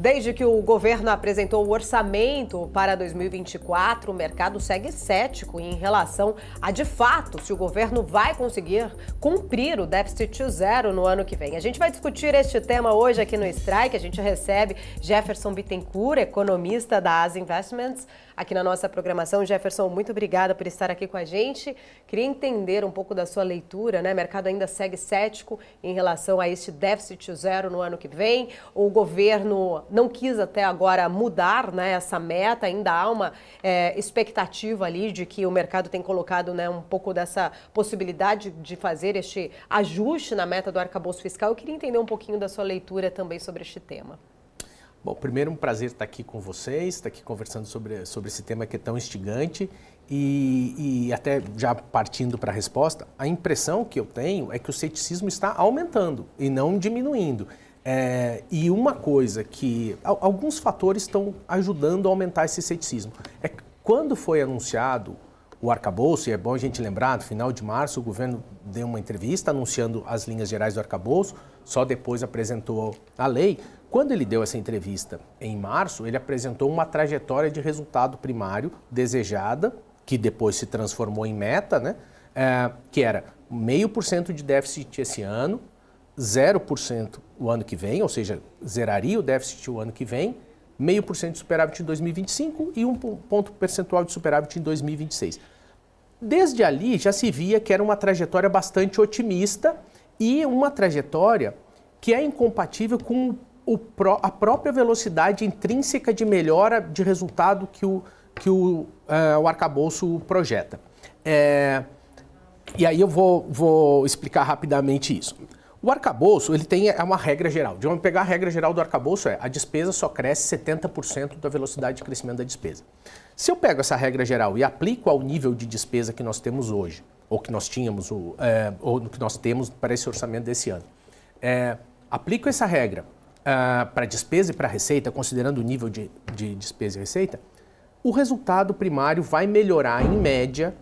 Desde que o governo apresentou o orçamento para 2024, o mercado segue cético em relação a, de fato, se o governo vai conseguir cumprir o déficit zero no ano que vem. A gente vai discutir este tema hoje aqui no Strike. A gente recebe Jefferson Bittencourt, economista da As Investments aqui na nossa programação. Jefferson, muito obrigada por estar aqui com a gente. Queria entender um pouco da sua leitura, né? O mercado ainda segue cético em relação a este déficit zero no ano que vem. O governo não quis até agora mudar né, essa meta, ainda há uma é, expectativa ali de que o mercado tem colocado né, um pouco dessa possibilidade de fazer este ajuste na meta do arcabouço fiscal. Eu queria entender um pouquinho da sua leitura também sobre este tema. Bom, primeiro um prazer estar aqui com vocês, estar aqui conversando sobre, sobre esse tema que é tão instigante e, e até já partindo para a resposta, a impressão que eu tenho é que o ceticismo está aumentando e não diminuindo. É, e uma coisa que alguns fatores estão ajudando a aumentar esse ceticismo é quando foi anunciado o arcabouço, e é bom a gente lembrar, no final de março o governo deu uma entrevista anunciando as linhas gerais do arcabouço, só depois apresentou a lei. Quando ele deu essa entrevista em março, ele apresentou uma trajetória de resultado primário desejada, que depois se transformou em meta, né? É, que era meio por cento de déficit esse ano, 0% o ano que vem, ou seja, zeraria o déficit o ano que vem, 0,5% de superávit em 2025 e um ponto percentual de superávit em 2026. Desde ali já se via que era uma trajetória bastante otimista e uma trajetória que é incompatível com a própria velocidade intrínseca de melhora de resultado que o, que o, uh, o arcabouço projeta. É, e aí eu vou, vou explicar rapidamente isso. O arcabouço, ele tem é uma regra geral. De onde pegar a regra geral do arcabouço é a despesa só cresce 70% da velocidade de crescimento da despesa. Se eu pego essa regra geral e aplico ao nível de despesa que nós temos hoje, ou que nós tínhamos, ou, é, ou que nós temos para esse orçamento desse ano, é, aplico essa regra é, para despesa e para receita, considerando o nível de, de despesa e receita, o resultado primário vai melhorar em média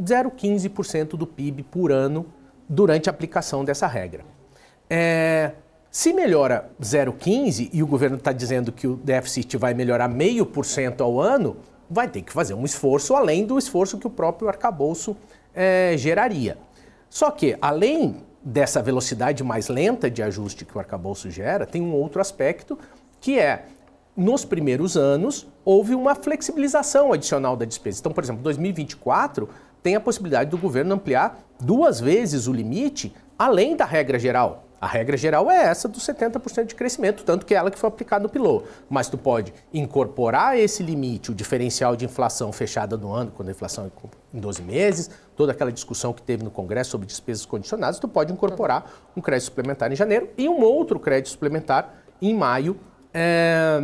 0,15% do PIB por ano durante a aplicação dessa regra. É, se melhora 0,15 e o governo está dizendo que o déficit vai melhorar meio por cento ao ano, vai ter que fazer um esforço além do esforço que o próprio arcabouço é, geraria. Só que, além dessa velocidade mais lenta de ajuste que o arcabouço gera, tem um outro aspecto que é nos primeiros anos houve uma flexibilização adicional da despesa. Então, por exemplo, 2024 tem a possibilidade do governo ampliar duas vezes o limite além da regra geral. A regra geral é essa dos 70% de crescimento, tanto que é ela que foi aplicada no PILO. Mas tu pode incorporar esse limite, o diferencial de inflação fechada no ano, quando a inflação é em 12 meses, toda aquela discussão que teve no Congresso sobre despesas condicionadas, tu pode incorporar um crédito suplementar em janeiro e um outro crédito suplementar em maio. É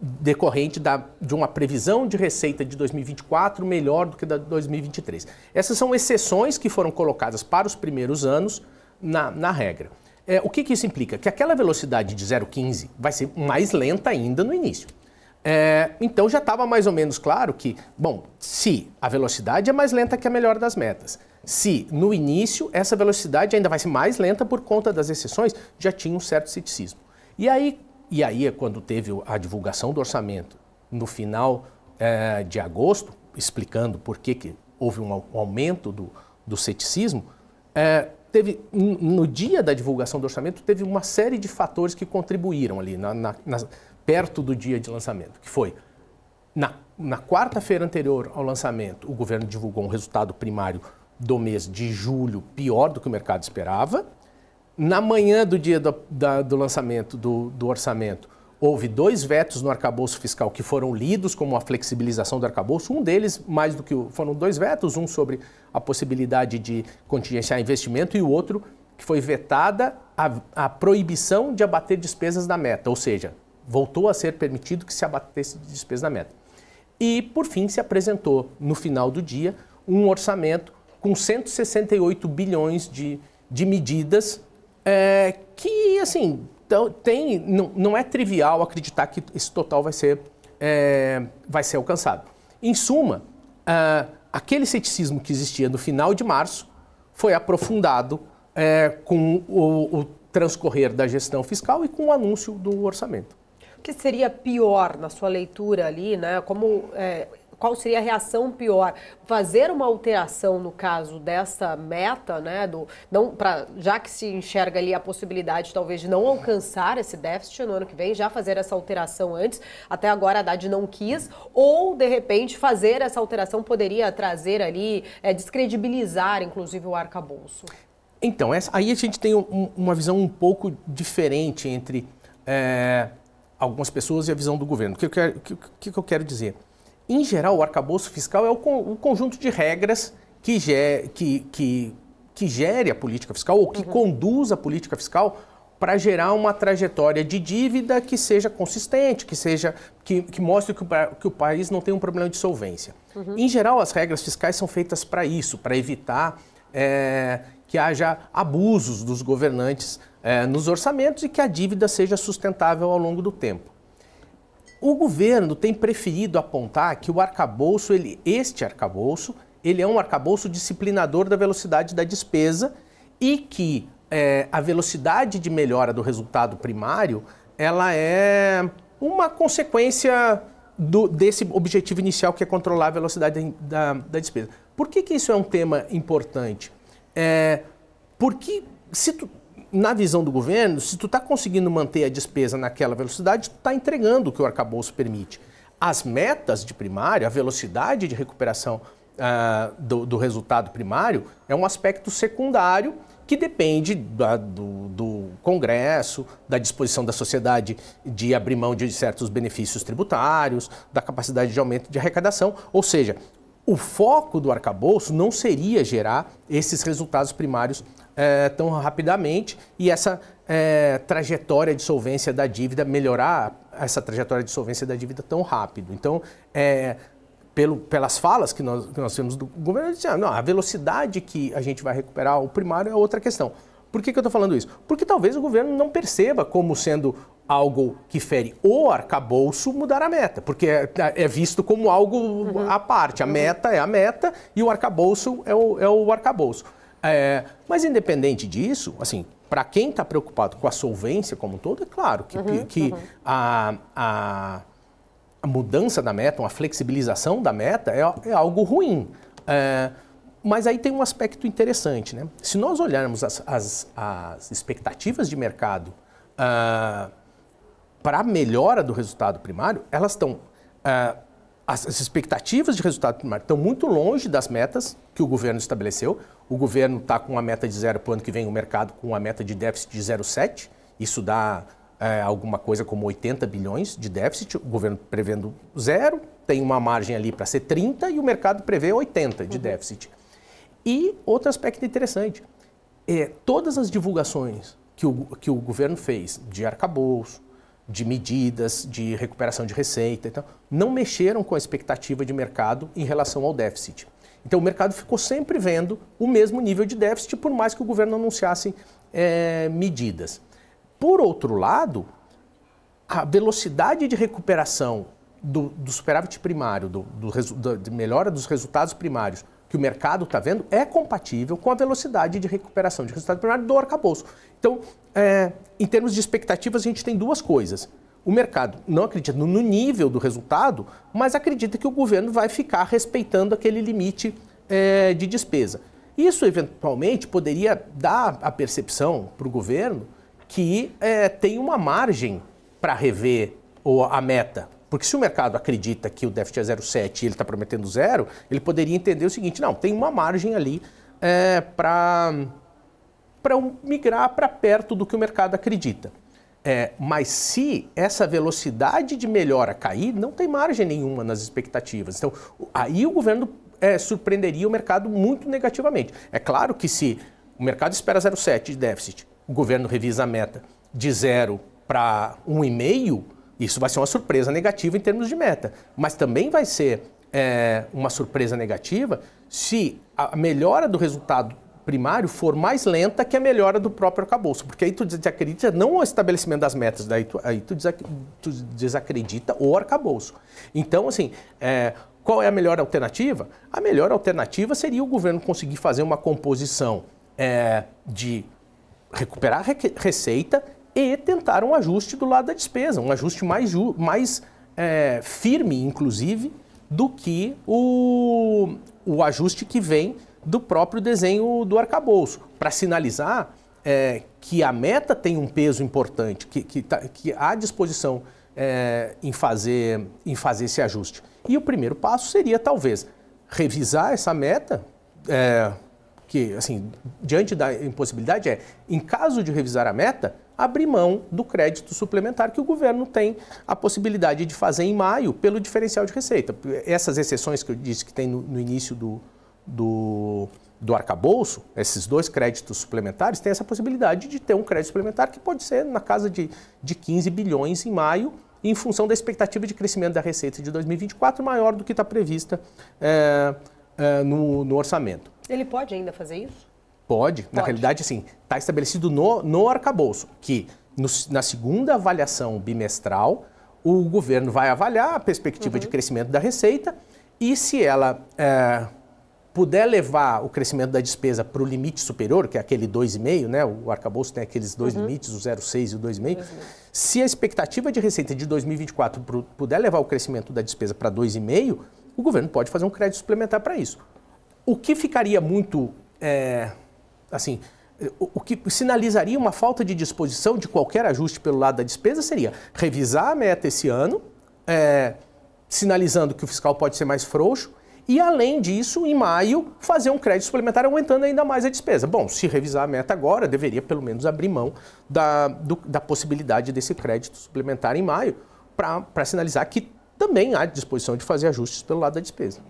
decorrente da, de uma previsão de receita de 2024 melhor do que da de 2023. Essas são exceções que foram colocadas para os primeiros anos na, na regra. É, o que, que, isso implica? Que aquela velocidade de 0,15 vai ser mais lenta ainda no início. É, então já estava mais ou menos claro que, bom, se a velocidade é mais lenta que a melhor das metas, se no início essa velocidade ainda vai ser mais lenta por conta das exceções, já tinha um certo ceticismo. E aí, e aí, é quando teve a divulgação do orçamento no final eh, de agosto, explicando por que, que houve um aumento do, do ceticismo, eh, teve no dia da divulgação do orçamento teve uma série de fatores que contribuíram ali na, na, na, perto do dia de lançamento, que foi na quarta-feira anterior ao lançamento, o governo divulgou um resultado primário do mês de julho pior do que o mercado esperava na manhã do dia do, da, do lançamento do, do, orçamento, houve dois vetos no arcabouço fiscal que foram lidos como a flexibilização do arcabouço. Um deles, mais do que o, foram dois vetos, um sobre a possibilidade de contingenciar investimento e o outro que foi vetada a, a proibição de abater despesas da meta, ou seja, voltou a ser permitido que se abatesse despesas da meta. E, por fim, se apresentou no final do dia um orçamento com 168 bilhões de, de medidas é, que, assim, tem, não, não, é trivial acreditar que esse total vai ser, é, vai ser alcançado. Em suma, ah, aquele ceticismo que existia no final de março foi aprofundado é, com o, o transcorrer da gestão fiscal e com o anúncio do orçamento. O que seria pior na sua leitura ali, né? Como é qual seria a reação pior? Fazer uma alteração no caso dessa meta, né, do não para já que se enxerga ali a possibilidade talvez de não alcançar esse déficit no ano que vem, já fazer essa alteração antes. Até agora a Haddad não quis ou de repente fazer essa alteração poderia trazer ali é, descredibilizar inclusive o arcabouço. Então, essa, aí a gente tem um, uma visão um pouco diferente entre é, algumas pessoas e a visão do governo. O que, eu quero, que, que eu quero dizer? Em geral, o arcabouço fiscal é o, o conjunto de regras que, ge que, que, que, gere a política fiscal ou que uhum. conduz a política fiscal para gerar uma trajetória de dívida que seja consistente, que seja que, que mostre que o, que o, país não tem um problema de solvência. Uhum. Em geral, as regras fiscais são feitas para isso, para evitar é, que haja abusos dos governantes é, nos orçamentos e que a dívida seja sustentável ao longo do tempo. O governo tem preferido apontar que o arcabouço, ele, este arcabouço, ele é um arcabouço disciplinador da velocidade da despesa e que é, a velocidade de melhora do resultado primário ela é uma consequência do, desse objetivo inicial que é controlar a velocidade da, da despesa. Por que, que isso é um tema importante? É, porque se tu, na visão do governo, se tu está conseguindo manter a despesa naquela velocidade, tu está entregando o que o arcabouço permite. As metas de primário, a velocidade de recuperação uh, do, do, resultado primário, é um aspecto secundário que depende da, do, do, Congresso, da disposição da sociedade de abrir mão de certos benefícios tributários, da capacidade de aumento de arrecadação. Ou seja, o foco do arcabouço não seria gerar esses resultados primários é, tão rapidamente e essa é, trajetória de solvência da dívida melhorar essa trajetória de solvência da dívida tão rápido. Então, é, pelo, pelas falas que nós, que nós temos do governo, disse, ah, não, a velocidade que a gente vai recuperar o primário é outra questão. Por que, que eu estou falando isso? Porque talvez o governo não perceba como sendo algo que fere o arcabouço mudar a meta, porque é, é, é visto como algo uhum. à parte. A uhum. meta é a meta e o arcabouço é o, é o arcabouço. É, mas independente disso, assim, para quem está preocupado com a solvência como um todo, é claro que, uhum, que uhum. A, a, a, mudança da meta, uma flexibilização da meta é, é algo ruim. É, mas aí tem um aspecto interessante, né? Se nós olharmos as, as, as expectativas de mercado uh, ah, para a melhora do resultado primário, elas estão uh, ah, as, as expectativas de resultado primário estão muito longe das metas que o governo estabeleceu. O governo está com uma meta de zero para o ano que vem, o mercado com uma meta de déficit de 0,7. Isso dá é, alguma coisa como 80 bilhões de déficit, o governo prevendo zero, tem uma margem ali para ser 30 e o mercado prevê 80 de uhum. déficit. E outro aspecto interessante, é, todas as divulgações que o, que o governo fez de arcabouço, de medidas, de recuperação de receita, então, não mexeram com a expectativa de mercado em relação ao déficit. Então, o mercado ficou sempre vendo o mesmo nível de déficit, por mais que o governo anunciasse é, medidas. Por outro lado, a velocidade de recuperação do, do superávit primário, do, do, da melhora dos resultados primários que o mercado está vendo é compatível com a velocidade de recuperação de resultado primário do arcabouço. Então, é, em termos de expectativas, a gente tem duas coisas. O mercado não acredita no nível do resultado, mas acredita que o governo vai ficar respeitando aquele limite é, de despesa. Isso, eventualmente, poderia dar a percepção para o governo que é, tem uma margem para rever ou a meta. Porque se o mercado acredita que o déficit é 0,7 e ele está prometendo zero, ele poderia entender o seguinte: não, tem uma margem ali é, para para migrar para perto do que o mercado acredita. É, mas se essa velocidade de melhora cair, não tem margem nenhuma nas expectativas. Então, aí o governo é, surpreenderia o mercado muito negativamente. É claro que se o mercado espera 0,7 de déficit, o governo revisa a meta de zero para 1,5, isso vai ser uma surpresa negativa em termos de meta, mas também vai ser é, uma surpresa negativa se a melhora do resultado primário for mais lenta que a melhora do próprio arcabouço, porque aí tu desacredita não o estabelecimento das metas, daí tu, aí tu, desacredita o arcabouço. Então, assim, é, qual é a melhor alternativa? A melhor alternativa seria o governo conseguir fazer uma composição é, de recuperar receita e tentar um ajuste do lado da despesa, um ajuste mais, mais é, firme, inclusive, do que o, o ajuste que vem do próprio desenho do arcabouço, para sinalizar é, que a meta tem um peso importante, que, que, tá, que há disposição é, em, fazer, em fazer esse ajuste. E o primeiro passo seria, talvez, revisar essa meta, é, que, assim, diante da impossibilidade, é, em caso de revisar a meta, abrir mão do crédito suplementar que o governo tem a possibilidade de fazer em maio pelo diferencial de receita. Essas exceções que eu disse que tem no, no início do, do, do arcabouço, esses dois créditos suplementares, tem essa possibilidade de ter um crédito suplementar que pode ser na casa de, de 15 bilhões em maio, em função da expectativa de crescimento da receita de 2024 maior do que está prevista é, é, no, no orçamento. Ele pode ainda fazer isso? Pode. Pode. Na realidade, assim, está estabelecido no, no arcabouço que no, na segunda avaliação bimestral, o governo vai avaliar a perspectiva uhum. de crescimento da receita e se ela é, puder levar o crescimento da despesa para o limite superior, que é aquele 2,5, né? o arcabouço tem aqueles dois uhum. limites, o 0,6 e o 2,5. Se a expectativa de receita de 2024 puder levar o crescimento da despesa para 2,5, o governo pode fazer um crédito suplementar para isso. O que ficaria muito... É, assim, o que sinalizaria uma falta de disposição de qualquer ajuste pelo lado da despesa seria revisar a meta esse ano, é, sinalizando que o fiscal pode ser mais frouxo, e além disso, em maio, fazer um crédito suplementar aumentando ainda mais a despesa. Bom, se revisar a meta agora, deveria pelo menos abrir mão da, do, da possibilidade desse crédito suplementar em maio, para sinalizar que também há disposição de fazer ajustes pelo lado da despesa.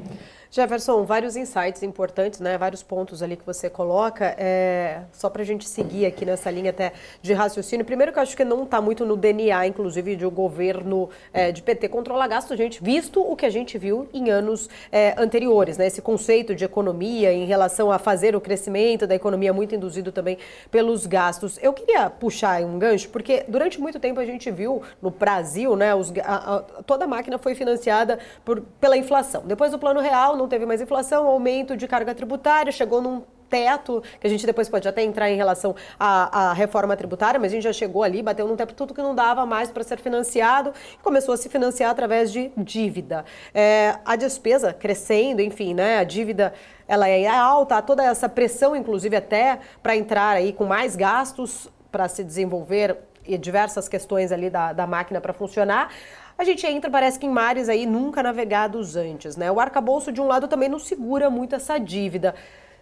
Jefferson, vários insights importantes, né? Vários pontos ali que você coloca. É... Só para a gente seguir aqui nessa linha até de raciocínio. Primeiro que eu acho que não está muito no DNA, inclusive, de o um governo é, de PT controlar gasto, gente, visto o que a gente viu em anos é, anteriores, né? Esse conceito de economia em relação a fazer o crescimento da economia muito induzido também pelos gastos. Eu queria puxar um gancho, porque durante muito tempo a gente viu no Brasil, né? Os, a, a, toda a máquina foi financiada por, pela inflação. Depois do Plano Real, não teve mais inflação, aumento de carga tributária, chegou num teto, que a gente depois pode até entrar em relação à, à, reforma tributária, mas a gente já chegou ali, bateu num teto tudo que não dava mais para ser financiado e começou a se financiar através de dívida. É, a despesa crescendo, enfim, né? A dívida ela é alta, toda essa pressão, inclusive até para entrar aí com mais gastos para se desenvolver e diversas questões ali da, da máquina para funcionar a gente entra, parece que em mares aí nunca navegados antes, né? O arcabouço, de um lado, também não segura muito essa dívida.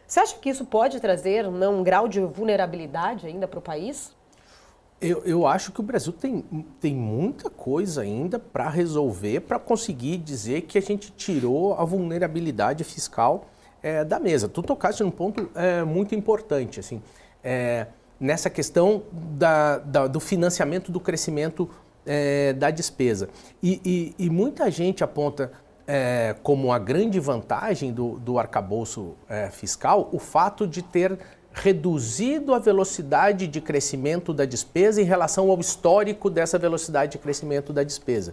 Você acha que isso pode trazer não, um grau de vulnerabilidade ainda para o país? Eu, eu, acho que o Brasil tem, tem muita coisa ainda para resolver para conseguir dizer que a gente tirou a vulnerabilidade fiscal é, da mesa. Tu tocaste num ponto é, muito importante, assim, é, nessa questão da, da, do financiamento do crescimento é, da despesa. E, e, e, muita gente aponta é, como a grande vantagem do, do arcabouço é, fiscal o fato de ter reduzido a velocidade de crescimento da despesa em relação ao histórico dessa velocidade de crescimento da despesa.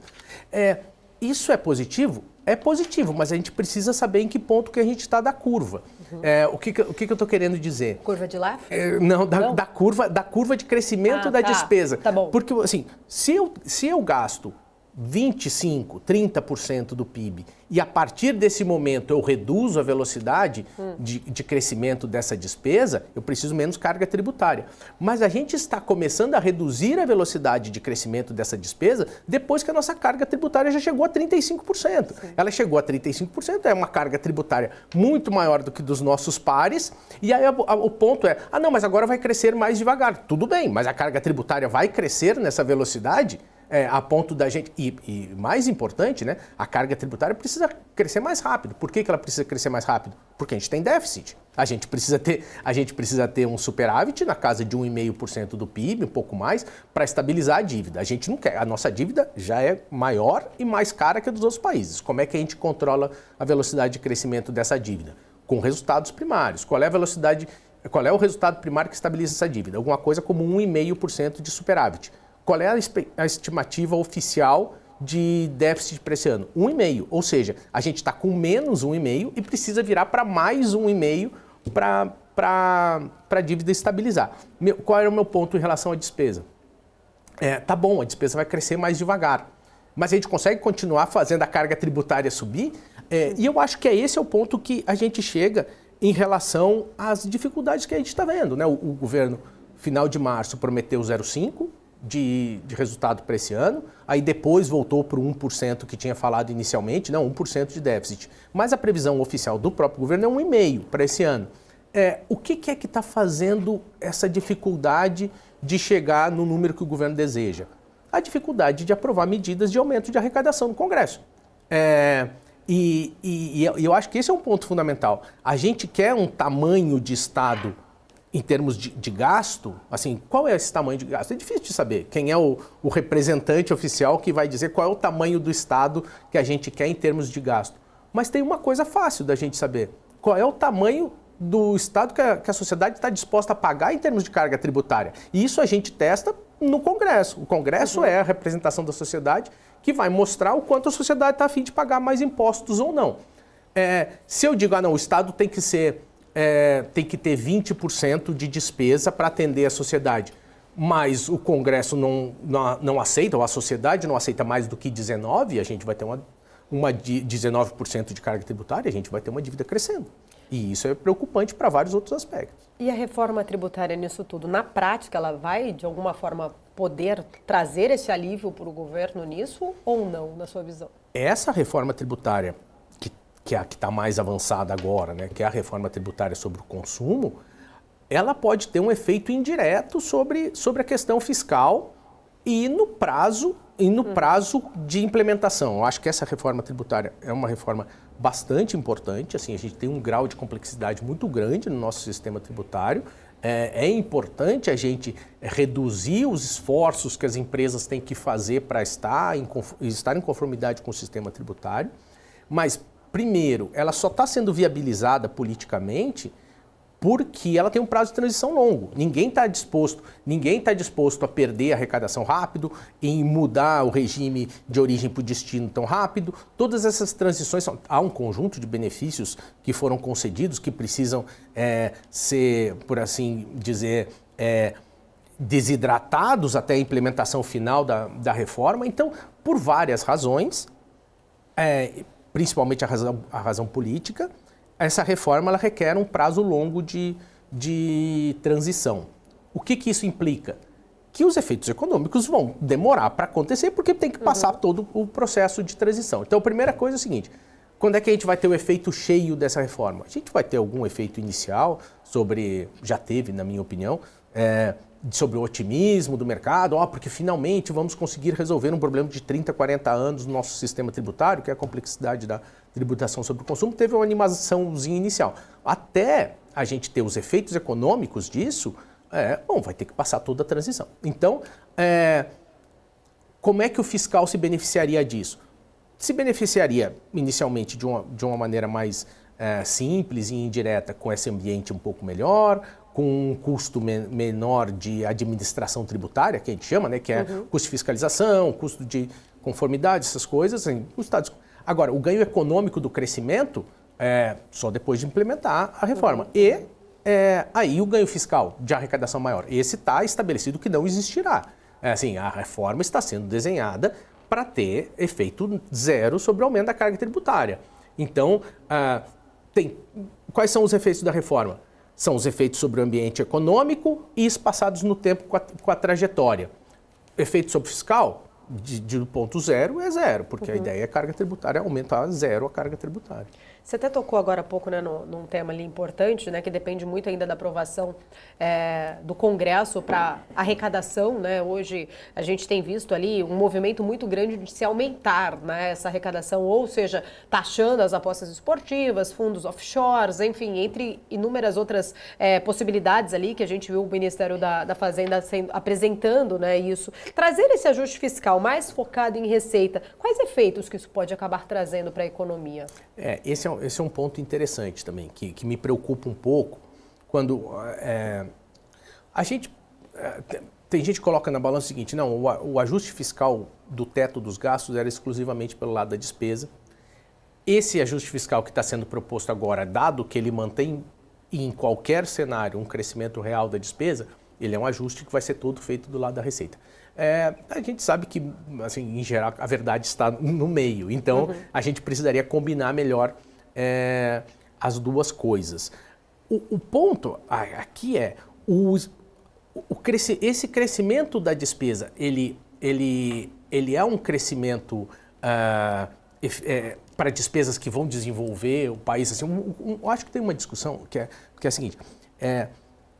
É, isso é positivo? é positivo, mas a gente precisa saber em que ponto que a gente está da curva. Uhum. É, o que, o que, que eu estou querendo dizer? Curva de lá? É, não, da, não? da, curva, da curva de crescimento ah, da tá. despesa. Tá bom. Porque, assim, se eu, se eu gasto 25%, 30% do PIB, e a partir desse momento eu reduzo a velocidade hum. de, de, crescimento dessa despesa, eu preciso menos carga tributária. Mas a gente está começando a reduzir a velocidade de crescimento dessa despesa depois que a nossa carga tributária já chegou a 35%. Sim. Ela chegou a 35%, é uma carga tributária muito maior do que dos nossos pares, e aí a, a, o ponto é: ah, não, mas agora vai crescer mais devagar. Tudo bem, mas a carga tributária vai crescer nessa velocidade? é, a ponto da gente. E, e, mais importante, né, a carga tributária precisa crescer mais rápido. Por que, que ela precisa crescer mais rápido? Porque a gente tem déficit. A gente precisa ter, a gente precisa ter um superávit na casa de 1,5% do PIB, um pouco mais, para estabilizar a dívida. A gente não quer. A nossa dívida já é maior e mais cara que a dos outros países. Como é que a gente controla a velocidade de crescimento dessa dívida? Com resultados primários. Qual é a velocidade. Qual é o resultado primário que estabiliza essa dívida? Alguma coisa como 1,5% de superávit. Qual é a estimativa oficial de déficit para esse ano? 1,5. Ou seja, a gente está com menos 1,5 e precisa virar para mais 1,5 para a dívida estabilizar. Meu, qual era é o meu ponto em relação à despesa? É, tá bom, a despesa vai crescer mais devagar, mas a gente consegue continuar fazendo a carga tributária subir? É, e eu acho que é esse é o ponto que a gente chega em relação às dificuldades que a gente está vendo. Né? O, o governo, final de março, prometeu 0,5, de, de resultado para esse ano, aí depois voltou para o 1% que tinha falado inicialmente, não, 1% de déficit. Mas a previsão oficial do próprio governo é 1,5% para esse ano. É, o que, que é que está fazendo essa dificuldade de chegar no número que o governo deseja? A dificuldade de aprovar medidas de aumento de arrecadação no Congresso. É, e, e, e eu acho que esse é um ponto fundamental. A gente quer um tamanho de Estado em termos de, de, gasto, assim, qual é esse tamanho de gasto? É difícil de saber. Quem é o, o, representante oficial que vai dizer qual é o tamanho do Estado que a gente quer em termos de gasto. Mas tem uma coisa fácil da gente saber: qual é o tamanho do Estado que a, que a sociedade está disposta a pagar em termos de carga tributária. E isso a gente testa no Congresso. O Congresso uhum. é a representação da sociedade que vai mostrar o quanto a sociedade está afim de pagar mais impostos ou não. É, se eu digo, ah, não, o Estado tem que ser é, tem que ter 20% de despesa para atender a sociedade. Mas o Congresso não, não, não, aceita, ou a sociedade não aceita mais do que 19%, a gente vai ter uma, uma 19% de carga tributária, a gente vai ter uma dívida crescendo. E isso é preocupante para vários outros aspectos. E a reforma tributária nisso tudo, na prática, ela vai de alguma forma poder trazer esse alívio para o governo nisso ou não, na sua visão? Essa reforma tributária que é a que está mais avançada agora, né, que é a reforma tributária sobre o consumo, ela pode ter um efeito indireto sobre, sobre a questão fiscal e no prazo e no hum. prazo de implementação. Eu acho que essa reforma tributária é uma reforma bastante importante. Assim, a gente tem um grau de complexidade muito grande no nosso sistema tributário. É, é importante a gente reduzir os esforços que as empresas têm que fazer para estar em, estar em conformidade com o sistema tributário, mas primeiro, ela só está sendo viabilizada politicamente porque ela tem um prazo de transição longo. Ninguém está disposto, ninguém está disposto a perder a arrecadação rápido, em mudar o regime de origem para o destino tão rápido. Todas essas transições são, há um conjunto de benefícios que foram concedidos que precisam é, ser, por assim dizer, é, desidratados até a implementação final da, da reforma. Então, por várias razões, é, principalmente a razão, a razão política, essa reforma ela requer um prazo longo de, de transição. O que, que isso implica? Que os efeitos econômicos vão demorar para acontecer, porque tem que passar uhum. todo o processo de transição. Então, a primeira coisa é o seguinte: quando é que a gente vai ter o efeito cheio dessa reforma? A gente vai ter algum efeito inicial sobre. Já teve, na minha opinião. É, sobre o otimismo do mercado, ó, oh, porque finalmente vamos conseguir resolver um problema de 30, 40 anos no nosso sistema tributário, que é a complexidade da tributação sobre o consumo, teve uma animaçãozinha inicial. Até a gente ter os efeitos econômicos disso, é, bom, vai ter que passar toda a transição. Então, é, como é que o fiscal se beneficiaria disso? Se beneficiaria inicialmente de uma, de uma maneira mais é, simples e indireta com esse ambiente um pouco melhor, com um custo men menor de administração tributária, que a gente chama, né? que é uhum. custo de fiscalização, custo de conformidade, essas coisas. Assim, os estados... Agora, o ganho econômico do crescimento é só depois de implementar a reforma. Uhum. E é, aí o ganho fiscal de arrecadação maior. Esse está estabelecido que não existirá. É, assim, a reforma está sendo desenhada para ter efeito zero sobre o aumento da carga tributária. Então, ah, tem, quais são os efeitos da reforma? são os efeitos sobre o ambiente econômico e espaçados no tempo com a, com a trajetória. Efeito sobre fiscal, de, de, ponto zero, é zero, porque uhum. a ideia é a carga tributária, aumentar zero a carga tributária. Você até tocou agora há pouco né, no, num tema ali importante, né, que depende muito ainda da aprovação é, do Congresso para arrecadação. Né? Hoje a gente tem visto ali um movimento muito grande de se aumentar né, essa arrecadação, ou seja, taxando as apostas esportivas, fundos offshores, enfim, entre inúmeras outras é, possibilidades ali que a gente viu o Ministério da, da Fazenda sendo, apresentando né, isso. Trazer esse ajuste fiscal mais focado em receita, quais efeitos que isso pode acabar trazendo para a economia? É, esse é um esse é um ponto interessante também, que, que me preocupa um pouco quando é, a gente. É, tem gente que coloca na balança o seguinte: não, o, o ajuste fiscal do teto dos gastos era exclusivamente pelo lado da despesa. Esse ajuste fiscal que está sendo proposto agora, dado que ele mantém em qualquer cenário um crescimento real da despesa, ele é um ajuste que vai ser todo feito do lado da receita. É, a gente sabe que, assim, em geral, a verdade está no meio. Então, uhum. a gente precisaria combinar melhor é, as duas coisas. O, o, ponto aqui é o, o cresce, esse crescimento da despesa, ele, ele, ele é um crescimento uh, é, para despesas que vão desenvolver o país. Assim, um, um, eu acho que tem uma discussão que é, que é a seguinte: é,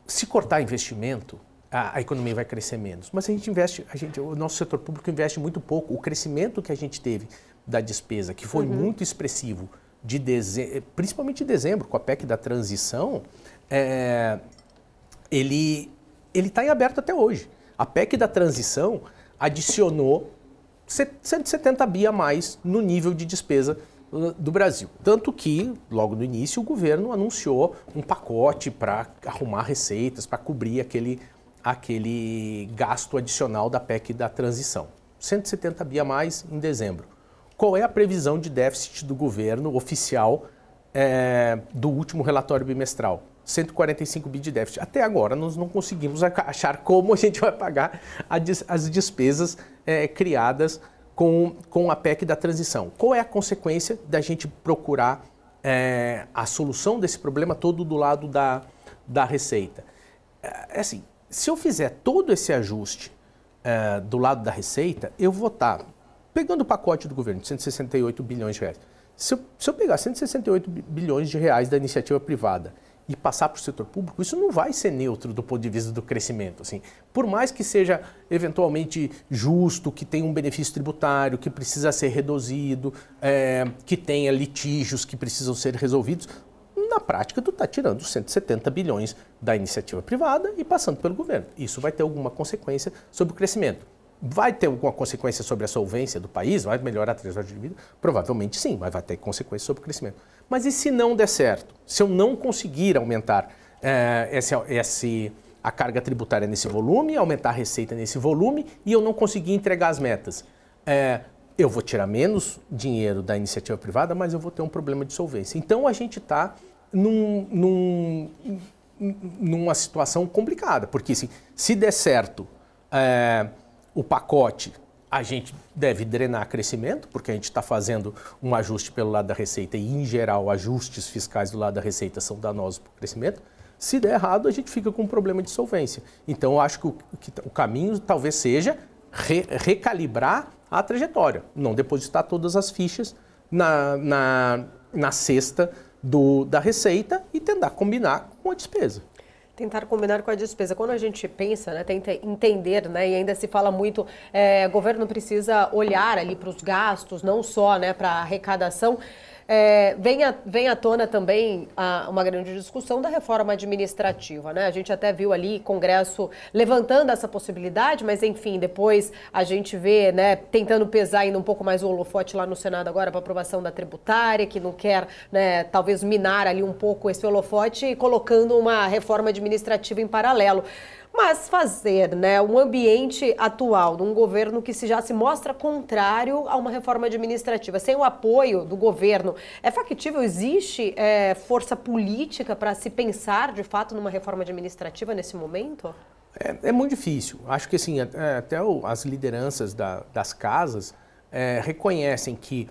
se cortar investimento, a, a, economia vai crescer menos. Mas a gente investe, a gente, o nosso setor público investe muito pouco. O crescimento que a gente teve da despesa, que foi uhum. muito expressivo de dezembro, eh, principalmente de dezembro, com a PEC da transição, é, ele está em aberto até hoje. A PEC da transição adicionou 170 bi a mais no nível de despesa uh, do Brasil. Tanto que, logo no início, o governo anunciou um pacote para arrumar receitas, para cobrir aquele, aquele gasto adicional da PEC da transição. 170 bi a mais em dezembro qual é a previsão de déficit do governo oficial é, do último relatório bimestral. 145 bi de déficit. Até agora, nós não conseguimos achar como a gente vai pagar as despesas é, criadas com, com a PEC da transição. Qual é a consequência da gente procurar é, a solução desse problema todo do lado da, da Receita? É, é assim, se eu fizer todo esse ajuste é, do lado da Receita, eu vou estar Pegando o pacote do governo de 168 bilhões de reais, se eu, se eu pegar 168 bilhões de reais da iniciativa privada e passar para o setor público, isso não vai ser neutro do ponto de vista do crescimento. Assim. Por mais que seja eventualmente justo, que tenha um benefício tributário, que precisa ser reduzido, é, que tenha litígios que precisam ser resolvidos, na prática tu está tirando 170 bilhões da iniciativa privada e passando pelo governo. Isso vai ter alguma consequência sobre o crescimento. Vai ter alguma consequência sobre a solvência do país? Vai melhorar a trajetória de vida? Provavelmente sim, mas vai ter consequência sobre o crescimento. Mas e se não der certo? Se eu não conseguir aumentar é, esse, esse, a carga tributária nesse volume, aumentar a receita nesse volume e eu não conseguir entregar as metas? É, eu vou tirar menos dinheiro da iniciativa privada, mas eu vou ter um problema de solvência. Então a gente está num, num, numa situação complicada, porque se assim, se der certo. É, o pacote a gente deve drenar crescimento, porque a gente está fazendo um ajuste pelo lado da receita e, em geral, ajustes fiscais do lado da receita são danosos para o crescimento. Se der errado, a gente fica com um problema de solvência. Então, eu acho que o, que, tá, o caminho talvez seja re, recalibrar a trajetória, não depositar todas as fichas na, na, na cesta do, da receita e tentar combinar com a despesa. Tentar combinar com a despesa. Quando a gente pensa, né, tenta entender, né, e ainda se fala muito, é, governo precisa olhar ali para os gastos, não só né, para a arrecadação. É, vem, a, vem à tona também a, uma grande discussão da reforma administrativa, né? A gente até viu ali Congresso levantando essa possibilidade, mas enfim, depois a gente vê, né, tentando pesar ainda um pouco mais o holofote lá no Senado agora para aprovação da tributária, que não quer, né, talvez minar ali um pouco esse holofote, colocando uma reforma administrativa em paralelo. Mas fazer né, um ambiente atual de um governo que se já se mostra contrário a uma reforma administrativa, sem o apoio do governo, é factível? Existe é, força política para se pensar de fato numa reforma administrativa nesse momento? É, é muito difícil. Acho que assim, até o, as lideranças da, das casas é, reconhecem que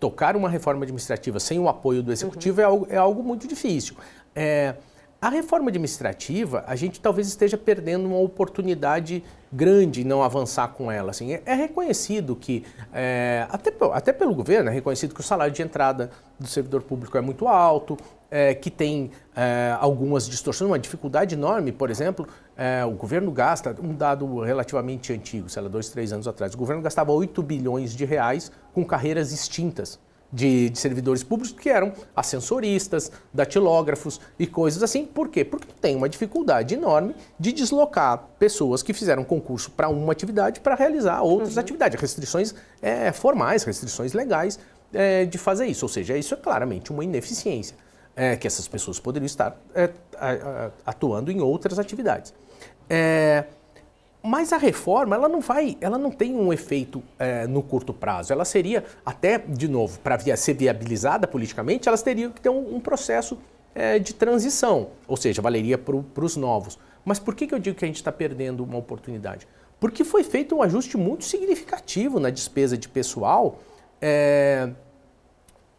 tocar uma reforma administrativa sem o apoio do executivo uhum. é, algo, é algo muito difícil. É, a reforma administrativa, a gente talvez esteja perdendo uma oportunidade grande em não avançar com ela. Assim, é, é reconhecido que, é, até, até pelo governo, é reconhecido que o salário de entrada do servidor público é muito alto, é, que tem é, algumas distorções, uma dificuldade enorme, por exemplo, é, o governo gasta, um dado relativamente antigo, sei lá, dois, três anos atrás, o governo gastava 8 bilhões de reais com carreiras extintas de, de, servidores públicos que eram ascensoristas, datilógrafos e coisas assim. Por quê? Porque tem uma dificuldade enorme de deslocar pessoas que fizeram concurso para uma atividade para realizar outras uhum. atividades. Restrições é, formais, restrições legais é, de fazer isso. Ou seja, isso é claramente uma ineficiência. É, que essas pessoas poderiam estar é, atuando em outras atividades. É, mas a reforma ela não vai, ela não tem um efeito é, no curto prazo. Ela seria até, de novo, para via, ser viabilizada politicamente, elas teriam que ter um, um processo é, de transição, ou seja, valeria para os novos. Mas por que, que eu digo que a gente está perdendo uma oportunidade? Porque foi feito um ajuste muito significativo na despesa de pessoal é,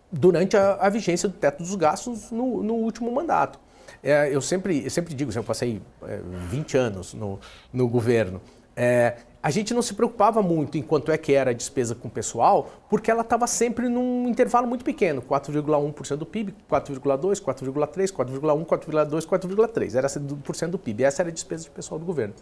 durante a, a, vigência do teto dos gastos no, no último mandato é, eu, sempre, eu sempre digo, assim, eu passei é, 20 anos no, no governo, é, a gente não se preocupava muito em quanto é que era a despesa com o pessoal, porque ela estava sempre num intervalo muito pequeno, 4,1% do PIB, 4,2%, 4,3%, 4,1%, 4,2%, 4,3%. Era 1% do PIB, essa era a despesa de pessoal do governo.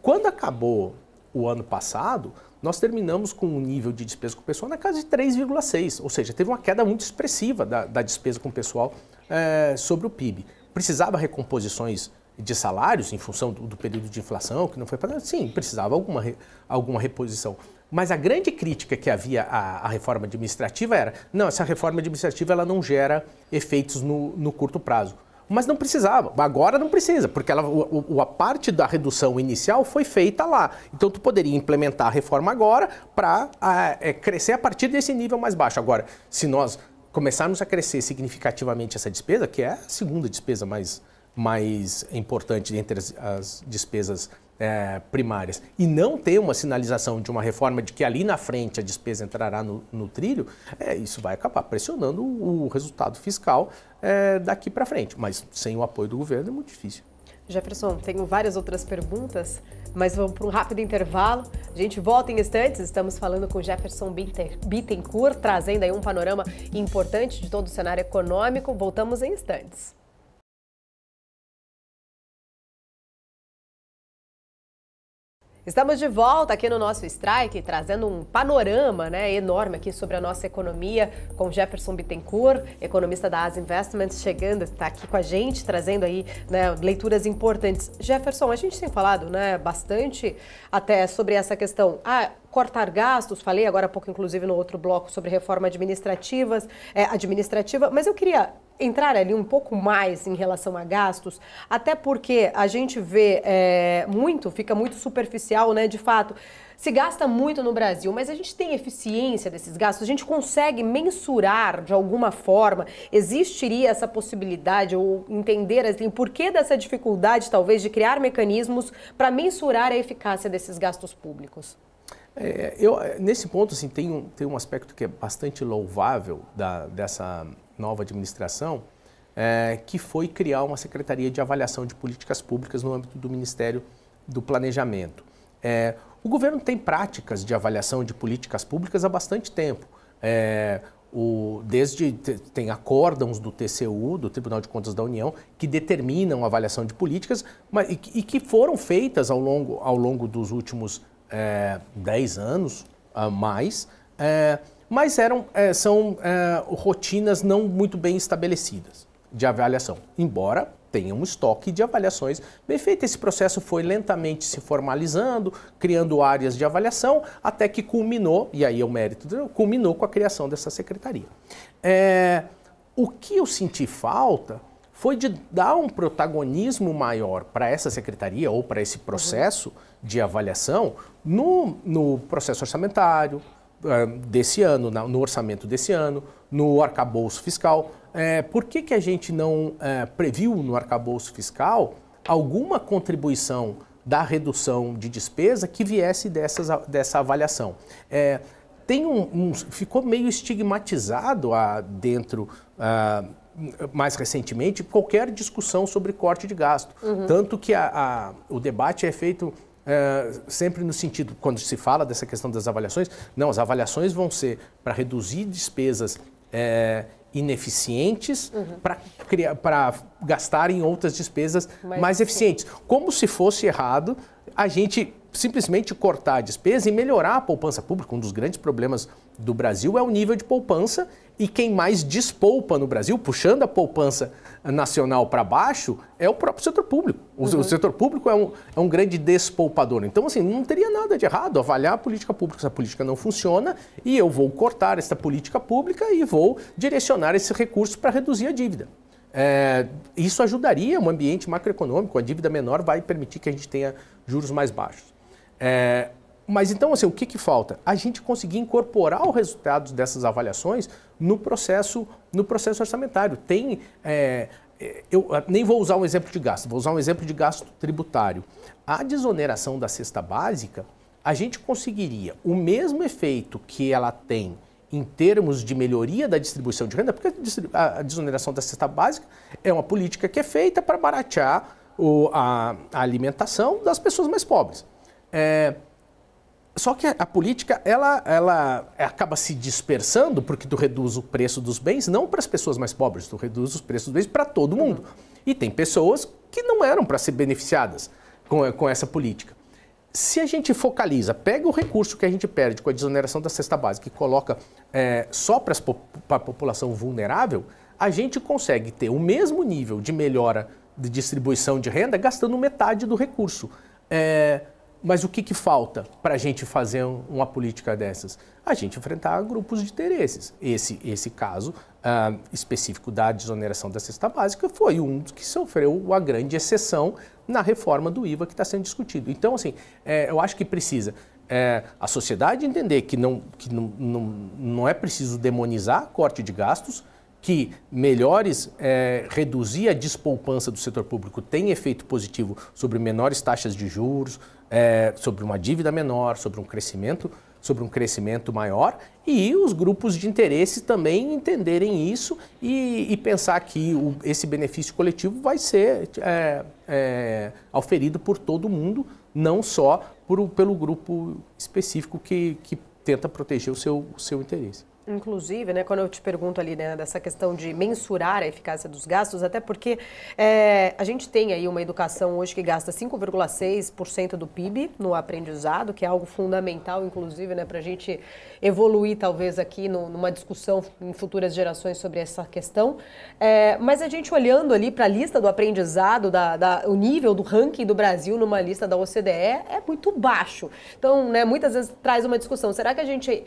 Quando acabou o ano passado, nós terminamos com um nível de despesa com o pessoal na casa de 3,6%, ou seja, teve uma queda muito expressiva da, da despesa com o pessoal é, sobre o PIB. Precisava recomposições de salários em função do, do período de inflação, que não foi para Sim, precisava alguma, re, alguma reposição. Mas a grande crítica que havia à, à, reforma administrativa era: não, essa reforma administrativa ela não gera efeitos no, no curto prazo. Mas não precisava, agora não precisa, porque ela, o, a parte da redução inicial foi feita lá. Então tu poderia implementar a reforma agora para ah, é, crescer a partir desse nível mais baixo. Agora, se nós começarmos a crescer significativamente essa despesa, que é a segunda despesa mais, mais importante entre as, as despesas é, primárias, e não ter uma sinalização de uma reforma de que ali na frente a despesa entrará no, no trilho, é, isso vai acabar pressionando o, resultado fiscal é, daqui para frente. Mas sem o apoio do governo é muito difícil. Jefferson, tenho várias outras perguntas, mas vamos para um rápido intervalo. A gente volta em instantes. Estamos falando com Jefferson Bittencourt, trazendo aí um panorama importante de todo o cenário econômico. Voltamos em instantes. Estamos de volta aqui no nosso Strike, trazendo um panorama né, enorme aqui sobre a nossa economia, com Jefferson Bittencourt, economista da As Investments, chegando, está aqui com a gente, trazendo aí né, leituras importantes. Jefferson, a gente tem falado né, bastante até sobre essa questão. Ah, cortar gastos, falei agora há pouco, inclusive, no outro bloco sobre reforma administrativas, é, administrativa, mas eu queria entrar ali um pouco mais em relação a gastos, até porque a gente vê é, muito, fica muito superficial, né? De fato, se gasta muito no Brasil, mas a gente tem eficiência desses gastos, a gente consegue mensurar de alguma forma, existiria essa possibilidade ou entender assim, o porquê dessa dificuldade, talvez, de criar mecanismos para mensurar a eficácia desses gastos públicos? É, eu, é, nesse ponto, assim, tem um, tem um aspecto que é bastante louvável da, dessa nova administração, é, que foi criar uma Secretaria de Avaliação de Políticas Públicas no âmbito do Ministério do Planejamento. É, o governo tem práticas de avaliação de políticas públicas há bastante tempo. É, o, desde tem acórdãos do TCU, do Tribunal de Contas da União, que determinam a avaliação de políticas mas, e, e, que foram feitas ao longo, ao longo dos últimos é, 10 anos a mais, é, mas eram, é, são é, rotinas não muito bem estabelecidas de avaliação, embora tenha um estoque de avaliações bem feito. Esse processo foi lentamente se formalizando, criando áreas de avaliação, até que culminou, e aí é o mérito, culminou com a criação dessa secretaria. É, o que eu senti falta foi de dar um protagonismo maior para essa secretaria ou para esse processo uhum. de avaliação no, no processo orçamentário uh, desse ano, na, no orçamento desse ano, no arcabouço fiscal. É, por que, que a gente não é, previu no arcabouço fiscal alguma contribuição da redução de despesa que viesse dessas, dessa avaliação? É, tem um, um, ficou meio estigmatizado a, dentro. Ah, mais recentemente, qualquer discussão sobre corte de gasto. Uhum. Tanto que a, a, o debate é feito é, sempre no sentido, quando se fala dessa questão das avaliações, não, as avaliações vão ser para reduzir despesas é, ineficientes uhum. para gastar em outras despesas mais, mais eficientes. Como se fosse errado a gente simplesmente cortar a despesa e melhorar a poupança pública. Um dos grandes problemas do Brasil é o nível de poupança e quem mais despoupa no Brasil, puxando a poupança nacional para baixo, é o próprio setor público. O uhum. setor público é um, é um grande despoupador. Então, assim, não teria nada de errado avaliar a política pública. Essa política não funciona e eu vou cortar essa política pública e vou direcionar esse recurso para reduzir a dívida. É, isso ajudaria um ambiente macroeconômico, a dívida menor vai permitir que a gente tenha juros mais baixos. É, mas então, assim, o que, que falta? A gente conseguir incorporar os resultados dessas avaliações no processo, no processo orçamentário. Tem. É, é eu ah, nem vou usar um exemplo de gasto, vou usar um exemplo de gasto tributário. A desoneração da cesta básica, a gente conseguiria o mesmo efeito que ela tem em termos de melhoria da distribuição de renda, porque a desoneração da cesta básica é uma política que é feita para baratear o, a, a alimentação das pessoas mais pobres. É, só que a, a, política, ela, ela acaba se dispersando, porque tu reduz o preço dos bens, não para as pessoas mais pobres, tu reduz os preços dos bens para todo uhum. mundo. E tem pessoas que não eram para ser beneficiadas com, com essa política. Se a gente focaliza, pega o recurso que a gente perde com a desoneração da cesta básica e coloca é, só para a população vulnerável, a gente consegue ter o mesmo nível de melhora de distribuição de renda gastando metade do recurso. É, mas o que, que falta para a gente fazer uma política dessas? A gente enfrentar grupos de interesses. Esse, esse caso ah, específico da desoneração da cesta básica foi um que sofreu a grande exceção na reforma do IVA que está sendo discutido. Então, assim, é, eu acho que precisa é, a sociedade entender que, não, que não, não, não é preciso demonizar corte de gastos, que melhores é, reduzir a despoupança do setor público tem efeito positivo sobre menores taxas de juros, é, sobre uma dívida menor, sobre um crescimento, sobre um crescimento maior, e os grupos de interesse também entenderem isso e, e pensar que o, esse benefício coletivo vai ser é, é, oferido por todo mundo, não só por, pelo grupo específico que, que tenta proteger o seu, o seu interesse. Inclusive, né, quando eu te pergunto ali né, dessa questão de mensurar a eficácia dos gastos, até porque é, a gente tem aí uma educação hoje que gasta 5,6% do PIB no aprendizado, que é algo fundamental, inclusive, né, para a gente evoluir talvez aqui no, numa discussão em futuras gerações sobre essa questão. É, mas a gente olhando ali para a lista do aprendizado, da, da, o nível do ranking do Brasil numa lista da OCDE é muito baixo. Então, né, muitas vezes traz uma discussão: será que a gente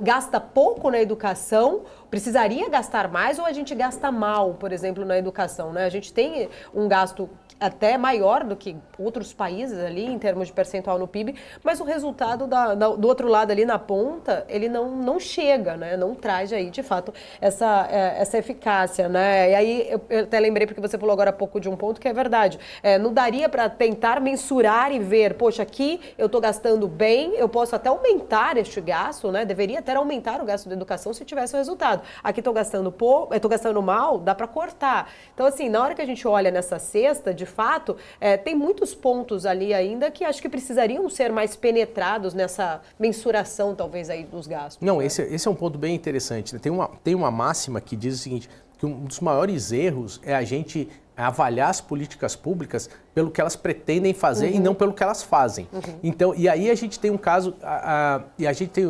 gasta pouco? pouco na educação, precisaria gastar mais ou a gente gasta mal, por exemplo, na educação, né? A gente tem um gasto até maior do que outros países ali em termos de percentual no PIB, mas o resultado da, da, do outro lado ali na ponta, ele não, não chega, né? Não traz aí, de fato, essa, é, essa eficácia, né? E aí eu, eu, até lembrei, porque você falou agora há pouco de um ponto que é verdade. É, não daria para tentar mensurar e ver, poxa, aqui eu estou gastando bem, eu posso até aumentar este gasto, né? Deveria até aumentar o gasto gasto da educação se tivesse o resultado. Aqui estou gastando pouco, estou eh, gastando mal, dá para cortar. Então, assim, na hora que a gente olha nessa cesta, de fato, é, tem muitos pontos ali ainda que acho que precisariam ser mais penetrados nessa mensuração, talvez, aí dos gastos. Não, né? esse, esse é um ponto bem interessante. Né? Tem uma, tem uma máxima que diz o seguinte, que um dos maiores erros é a gente avaliar as políticas públicas pelo que elas pretendem fazer uhum. e não pelo que elas fazem. Uhum. Então, e aí a gente tem um caso, a, a, e a gente tem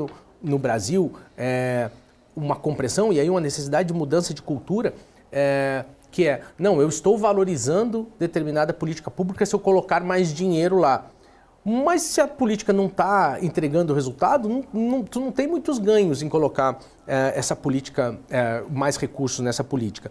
no Brasil é, uma compressão e aí uma necessidade de mudança de cultura, é, que é, não, eu estou valorizando determinada política pública se eu colocar mais dinheiro lá. Mas se a política não está entregando resultado, não, não, tu não tem muitos ganhos em colocar é, essa política, é, mais recursos nessa política.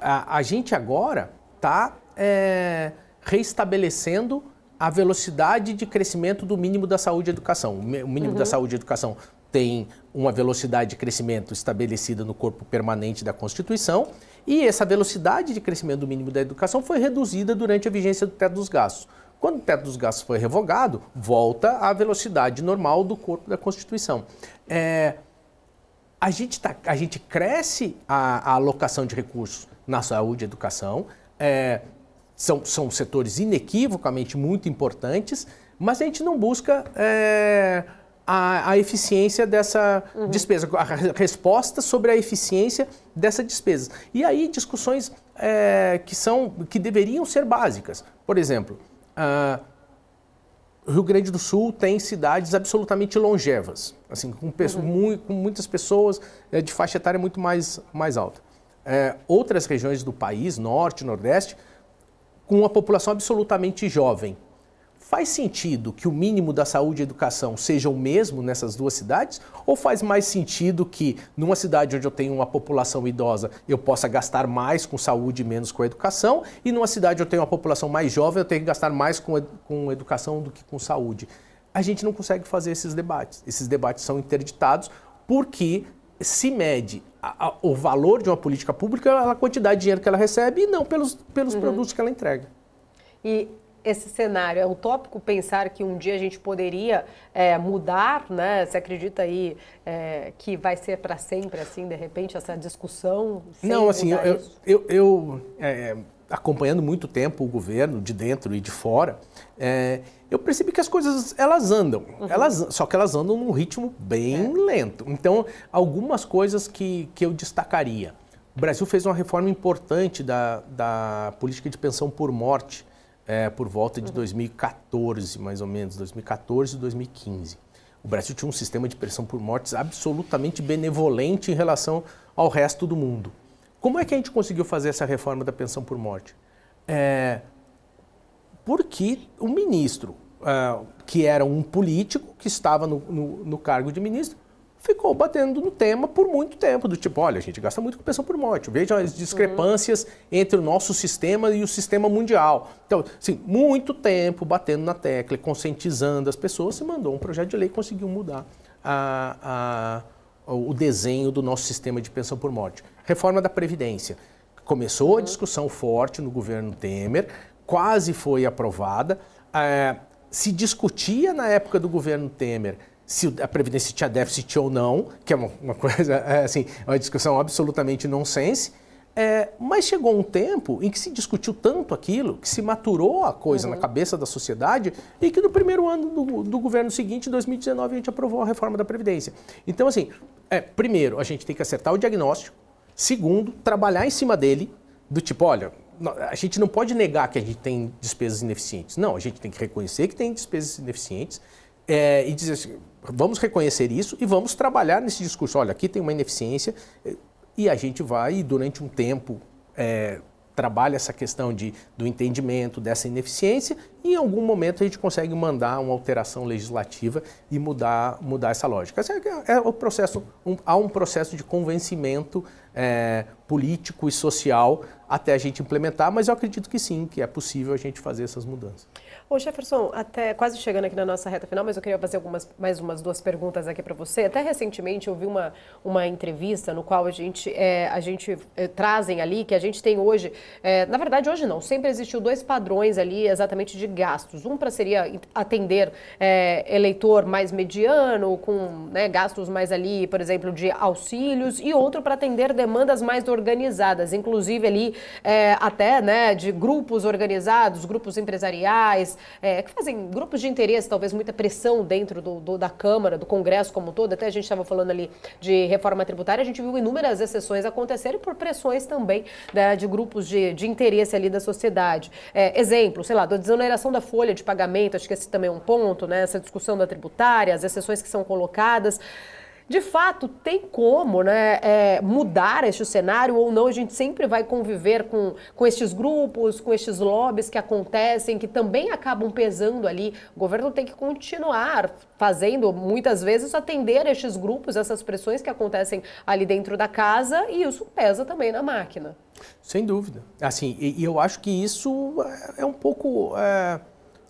A, a gente agora está é, reestabelecendo a velocidade de crescimento do mínimo da saúde e educação. O mínimo uhum. da saúde e educação tem uma velocidade de crescimento estabelecida no corpo permanente da Constituição, e essa velocidade de crescimento do mínimo da educação foi reduzida durante a vigência do teto dos gastos. Quando o teto dos gastos foi revogado, volta à velocidade normal do corpo da Constituição. É, a, gente tá, a gente cresce a, a, alocação de recursos na saúde e educação, é, são, são setores inequivocamente muito importantes, mas a gente não busca. É, a, a eficiência dessa uhum. despesa, a resposta sobre a eficiência dessa despesa. E aí discussões é, que são que deveriam ser básicas. Por exemplo, uh, Rio Grande do Sul tem cidades absolutamente longevas, assim com, uhum. mu com muitas pessoas é, de faixa etária muito mais mais alta. É, outras regiões do país, norte, nordeste, com uma população absolutamente jovem. Faz sentido que o mínimo da saúde e educação seja o mesmo nessas duas cidades? Ou faz mais sentido que numa cidade onde eu tenho uma população idosa eu possa gastar mais com saúde e menos com educação, e numa cidade onde eu tenho uma população mais jovem eu tenho que gastar mais com, com educação do que com saúde? A gente não consegue fazer esses debates. Esses debates são interditados porque se mede a, a, o valor de uma política pública pela quantidade de dinheiro que ela recebe e não pelos, pelos uhum. produtos que ela entrega. E esse cenário? É utópico pensar que um dia a gente poderia é, mudar, né? Você acredita aí é, que vai ser para sempre assim, de repente, essa discussão? Não, assim, eu, eu, eu, é, é, acompanhando muito tempo o governo, de dentro e de fora, é, eu percebi que as coisas elas andam, uhum. elas, só que elas andam num ritmo bem é. lento. Então, algumas coisas que, que eu destacaria. O Brasil fez uma reforma importante da, da política de pensão por morte é, por volta de 2014, mais ou menos, 2014 e 2015. O Brasil tinha um sistema de pressão por mortes absolutamente benevolente em relação ao resto do mundo. Como é que a gente conseguiu fazer essa reforma da pensão por morte? É, porque o ministro, é, que era um político que estava no, no, no cargo de ministro, ficou batendo no tema por muito tempo, do tipo, olha, a gente gasta muito com pensão por morte. vejam as discrepâncias uhum. entre o nosso sistema e o sistema mundial. Então, assim, muito tempo batendo na tecla, conscientizando as pessoas, se mandou um projeto de lei e conseguiu mudar a, a, o desenho do nosso sistema de pensão por morte. Reforma da Previdência. Começou uhum. a discussão forte no governo Temer, quase foi aprovada. É, se discutia na época do governo Temer se a Previdência tinha déficit ou não, que é uma, uma coisa, é, assim, é uma discussão absolutamente nonsense, é, mas chegou um tempo em que se discutiu tanto aquilo, que se maturou a coisa uhum. na cabeça da sociedade e que no primeiro ano do, do, governo seguinte, 2019, a gente aprovou a reforma da Previdência. Então, assim, é, primeiro, a gente tem que acertar o diagnóstico. Segundo, trabalhar em cima dele, do tipo, olha, a gente não pode negar que a gente tem despesas ineficientes. Não, a gente tem que reconhecer que tem despesas ineficientes é, e dizer assim, vamos reconhecer isso e vamos trabalhar nesse discurso. Olha, aqui tem uma ineficiência e a gente vai durante um tempo é, trabalha essa questão de, do entendimento dessa ineficiência e em algum momento a gente consegue mandar uma alteração legislativa e mudar, mudar essa lógica. É, é o processo, um, há um processo de convencimento é, político e social até a gente implementar, mas eu acredito que sim, que é possível a gente fazer essas mudanças. Ô Jefferson, até quase chegando aqui na nossa reta final, mas eu queria fazer algumas, mais umas duas perguntas aqui para você. Até recentemente eu vi uma, uma entrevista no qual a gente, é, a gente é, trazem ali que a gente tem hoje, é, na verdade hoje não, sempre existiu dois padrões ali exatamente de gastos. Um para seria atender é, eleitor mais mediano, com né, gastos mais ali, por exemplo, de auxílios, e outro para atender demandas mais organizadas, inclusive ali é, até né, de grupos organizados, grupos empresariais, é, que fazem grupos de interesse, talvez muita pressão dentro do, do, da Câmara, do Congresso como um todo. Até a gente estava falando ali de reforma tributária, a gente viu inúmeras exceções acontecerem por pressões também da, né, de grupos de, de, interesse ali da sociedade. É, exemplo, sei lá, da desoneração da folha de pagamento, acho que esse também é um ponto, né? Essa discussão da tributária, as exceções que são colocadas de fato, tem como né, é, mudar este cenário ou não? A gente sempre vai conviver com, com estes grupos, com estes lobbies que acontecem, que também acabam pesando ali. O governo tem que continuar fazendo, muitas vezes, atender estes grupos, essas pressões que acontecem ali dentro da casa e isso pesa também na máquina. Sem dúvida. Assim, e, e eu acho que isso é, é um pouco. É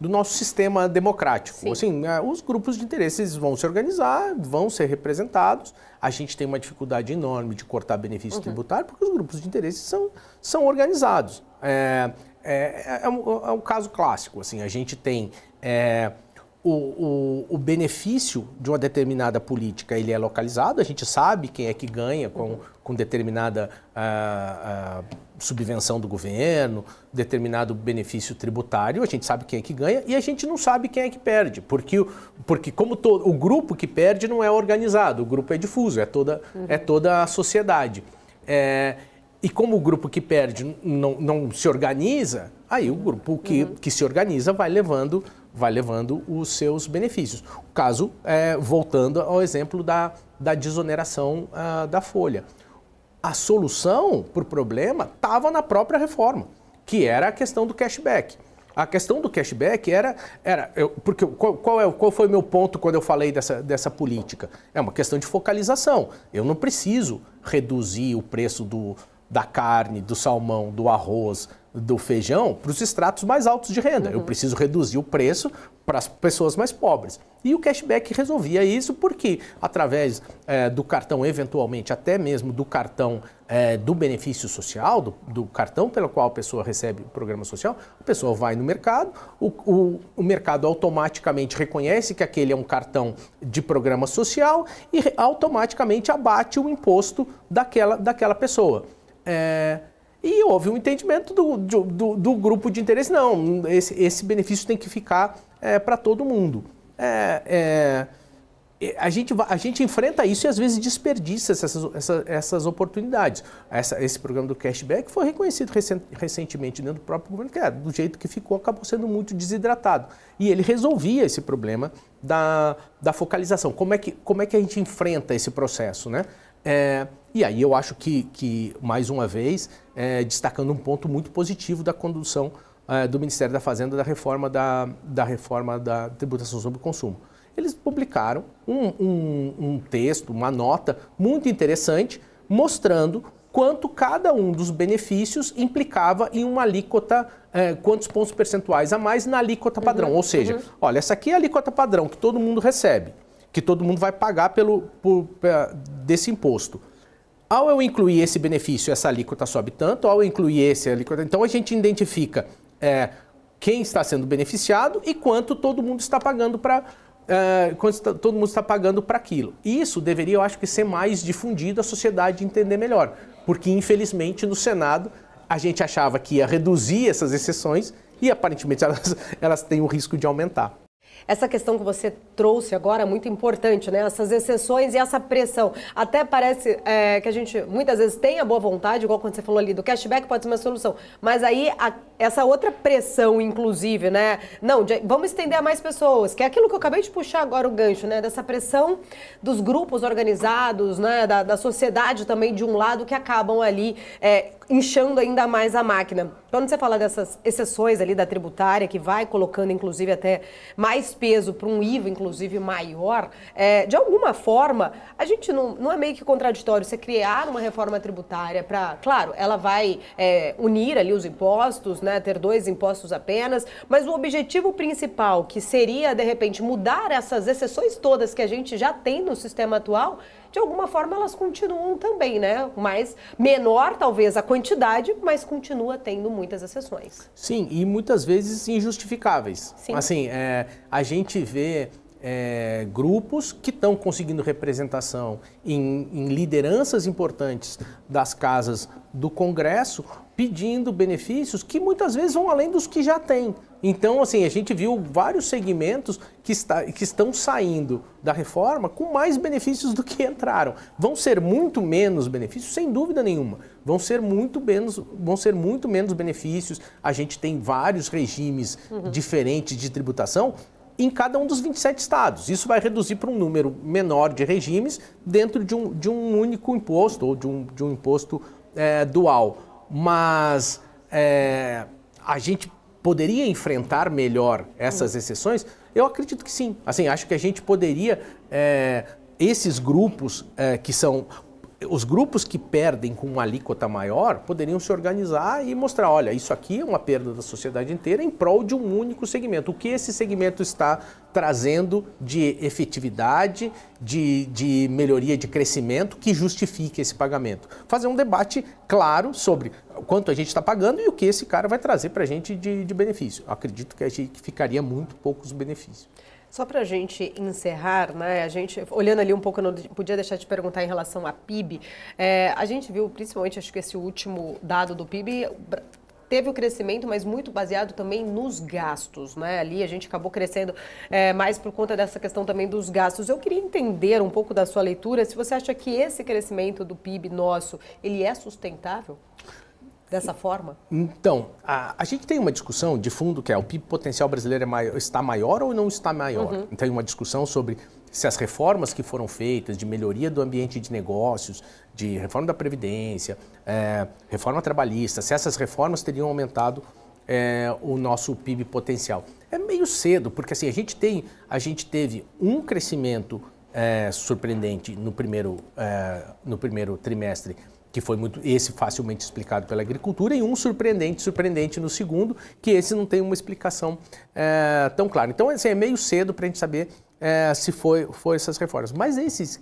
do nosso sistema democrático. Sim. Assim, é, os grupos de interesses vão se organizar, vão ser representados. A gente tem uma dificuldade enorme de cortar benefício uhum. tributário porque os grupos de interesses são, são organizados. É, é, é, é um, é um caso clássico. Assim, a gente tem é, o, o, o, benefício de uma determinada política, ele é localizado. A gente sabe quem é que ganha com, uhum. com determinada uh, uh, subvenção do governo, determinado benefício tributário, a gente sabe quem é que ganha e a gente não sabe quem é que perde, porque, porque como todo, o grupo que perde não é organizado, o grupo é difuso, é toda, uhum. é toda a sociedade. É, e como o grupo que perde não, não se organiza, aí o grupo que, uhum. que se organiza vai levando, vai levando os seus benefícios. O caso, é, voltando ao exemplo da, da desoneração ah, da folha a solução para o problema estava na própria reforma, que era a questão do cashback. A questão do cashback era. era eu, porque qual, qual, é, qual foi o meu ponto quando eu falei dessa, dessa política? É uma questão de focalização. Eu não preciso reduzir o preço do, da carne, do salmão, do arroz, do feijão para os extratos mais altos de renda. Uhum. Eu preciso reduzir o preço para as pessoas mais pobres. E o cashback resolvia isso porque, através é, do cartão, eventualmente, até mesmo do cartão é, do benefício social, do, do, cartão pelo qual a pessoa recebe o programa social, a pessoa vai no mercado, o, o, o mercado automaticamente reconhece que aquele é um cartão de programa social e automaticamente abate o imposto daquela, daquela pessoa. É, e houve um entendimento do, do, do grupo de interesse, não, esse, esse benefício tem que ficar é, para todo mundo. É, é, é a, gente, a gente enfrenta isso e às vezes desperdiça essas, essas, essas oportunidades. Essa, esse programa do cashback foi reconhecido recent, recentemente dentro do próprio governo, que é, do jeito que ficou, acabou sendo muito desidratado. E ele resolvia esse problema da, da focalização. Como é, que, como é que a gente enfrenta esse processo, né? É, e aí eu acho que, que mais uma vez, é, destacando um ponto muito positivo da condução é, do Ministério da Fazenda da reforma da, da reforma da tributação sobre o consumo. Eles publicaram um, um, um texto, uma nota muito interessante, mostrando quanto cada um dos benefícios implicava em uma alíquota, é, quantos pontos percentuais a mais na alíquota padrão. Uhum, Ou seja, uhum. olha, essa aqui é a alíquota padrão que todo mundo recebe, que todo mundo vai pagar pelo, por, desse imposto. Ao eu incluir esse benefício, essa alíquota sobe tanto, ao eu incluir esse alíquota. Então a gente identifica é, quem está sendo beneficiado e quanto todo mundo está pagando para. É, quanto todo mundo está pagando para aquilo. Isso deveria, eu acho que, ser mais difundido, a sociedade entender melhor. Porque, infelizmente, no Senado, a gente achava que ia reduzir essas exceções e aparentemente elas, elas têm o risco de aumentar. Essa questão que você trouxe agora é muito importante, né? Essas exceções e essa pressão. Até parece é, que a gente muitas vezes tem a boa vontade, igual quando você falou ali, do cashback pode ser uma solução. Mas aí a, essa outra pressão, inclusive, né? Não, de, vamos estender a mais pessoas, que é aquilo que eu acabei de puxar agora o gancho, né? Dessa pressão dos grupos organizados, né? Da, da sociedade também, de um lado, que acabam ali. É, inchando ainda mais a máquina. Quando você fala dessas exceções ali da tributária, que vai colocando inclusive até mais peso para um IVA, inclusive maior, é, de alguma forma, a gente não, não é meio que contraditório você criar uma reforma tributária para, claro, ela vai é, unir ali os impostos, né, ter dois impostos apenas, mas o objetivo principal, que seria de repente mudar essas exceções todas que a gente já tem no sistema atual, de alguma forma elas continuam também, né? Mas menor talvez a quantidade, mas continua tendo muitas exceções. Sim, e muitas vezes injustificáveis. Sim. Assim, é, a gente vê é, grupos que estão conseguindo representação em, em lideranças importantes das casas do Congresso, pedindo benefícios que muitas vezes vão além dos que já têm. Então, assim, a gente viu vários segmentos que, está, que estão saindo da reforma com mais benefícios do que entraram. Vão ser muito menos benefícios, sem dúvida nenhuma. Vão ser muito menos, vão ser muito menos benefícios. A gente tem vários regimes uhum. diferentes de tributação em cada um dos 27 estados. Isso vai reduzir para um número menor de regimes dentro de um, de um único imposto ou de um, de um imposto é, dual mas é, a gente poderia enfrentar melhor essas exceções? Eu acredito que sim. Assim, acho que a gente poderia é, esses grupos é, que são os grupos que perdem com uma alíquota maior poderiam se organizar e mostrar, olha, isso aqui é uma perda da sociedade inteira em prol de um único segmento. O que esse segmento está trazendo de efetividade, de, de melhoria de crescimento que justifique esse pagamento? Fazer um debate claro sobre quanto a gente está pagando e o que esse cara vai trazer para a gente de, de benefício. Acredito que a gente ficaria muito poucos benefícios. Só para a gente encerrar, né, a gente, olhando ali um pouco, eu não podia deixar de perguntar em relação à PIB, é, a gente viu, principalmente, acho que esse último dado do PIB, teve o crescimento, mas muito baseado também nos gastos, né? Ali a gente acabou crescendo é, mais por conta dessa questão também dos gastos. Eu queria entender um pouco da sua leitura, se você acha que esse crescimento do PIB nosso, ele é sustentável? dessa forma? Então, a, a, gente tem uma discussão de fundo que é o PIB potencial brasileiro é maior, está maior ou não está maior. Uhum. Então, tem uma discussão sobre se as reformas que foram feitas de melhoria do ambiente de negócios, de reforma da Previdência, é, reforma trabalhista, se essas reformas teriam aumentado é, o nosso PIB potencial. É meio cedo, porque assim, a, gente tem, a gente teve um crescimento é, surpreendente no primeiro, é, no primeiro trimestre que foi muito esse facilmente explicado pela agricultura, e um surpreendente, surpreendente no segundo, que esse não tem uma explicação é, tão clara. Então, assim, é meio cedo para a gente saber é, se foi, foi essas reformas. Mas esse,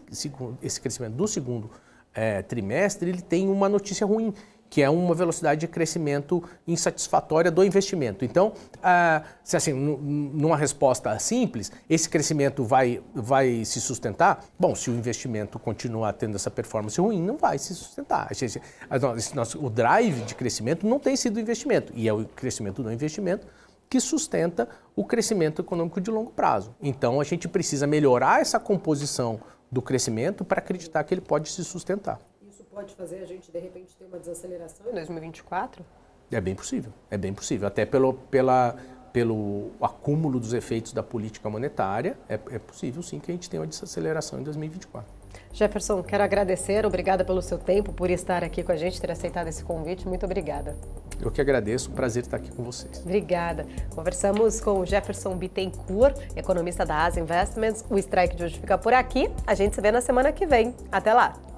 esse crescimento do segundo é, trimestre, ele tem uma notícia ruim, que é uma velocidade de crescimento insatisfatória do investimento. Então, ah, se assim, numa resposta simples, esse crescimento vai, vai se sustentar? Bom, se o investimento continuar tendo essa performance ruim, não vai se sustentar. Gente, o drive de crescimento não tem sido o investimento, e é o crescimento do investimento que sustenta o crescimento econômico de longo prazo. Então, a gente precisa melhorar essa composição do crescimento para acreditar que ele pode se sustentar pode fazer a gente, de repente, ter uma desaceleração em 2024? É bem possível, é bem possível. Até pelo, pela, pelo acúmulo dos efeitos da política monetária, é, é possível sim que a gente tenha uma desaceleração em 2024. Jefferson, quero agradecer, obrigada pelo seu tempo, por estar aqui com a gente, ter aceitado esse convite. Muito obrigada. Eu que agradeço, prazer estar aqui com vocês. Obrigada. Conversamos com o Jefferson Bittencourt, economista da Asa Investments. O strike de hoje fica por aqui. A gente se vê na semana que vem. Até lá.